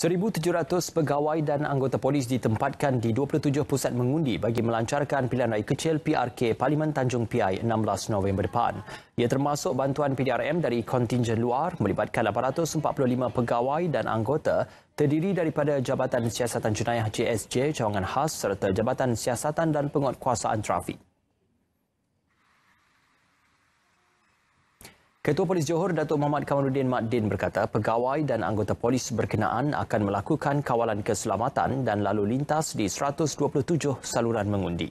1,700 pegawai dan anggota polis ditempatkan di 27 pusat mengundi bagi melancarkan pilihan raya kecil PRK Parlimen Tanjung PI 16 November depan. Ia termasuk bantuan PDRM dari kontingen luar melibatkan 845 pegawai dan anggota terdiri daripada Jabatan Siasatan Jenayah JSJ, Cawangan Khas serta Jabatan Siasatan dan Penguatkuasaan Trafik. Ketua Polis Johor Datuk Muhammad Kamaluddin Madin berkata pegawai dan anggota polis berkenaan akan melakukan kawalan keselamatan dan lalu lintas di 127 saluran mengundi.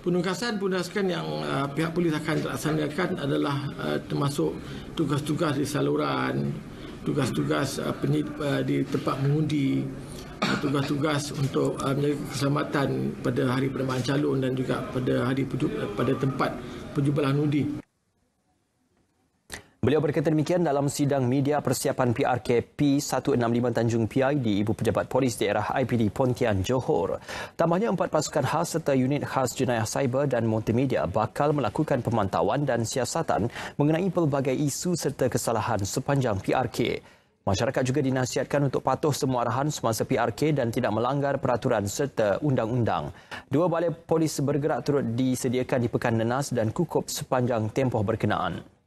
Penugasan penugasan yang uh, pihak polis akan laksanakan adalah uh, termasuk tugas-tugas di saluran, tugas-tugas uh, uh, di tempat mengundi, tugas-tugas untuk uh, menjaga keselamatan pada hari penerbangan calon dan juga pada hari pada tempat perjumpaan undi. Beliau berkata demikian dalam sidang media persiapan PRKP 165 Tanjung Piai di Ibu Pejabat Polis daerah IPD Pontian, Johor. Tambahnya empat pasukan khas serta unit khas jenayah cyber dan multimedia bakal melakukan pemantauan dan siasatan mengenai pelbagai isu serta kesalahan sepanjang PRKP. Masyarakat juga dinasihatkan untuk patuh semua arahan semasa PRK dan tidak melanggar peraturan serta undang-undang. Dua balai polis bergerak turut disediakan di Pekan Nenas dan Kukup sepanjang tempoh berkenaan.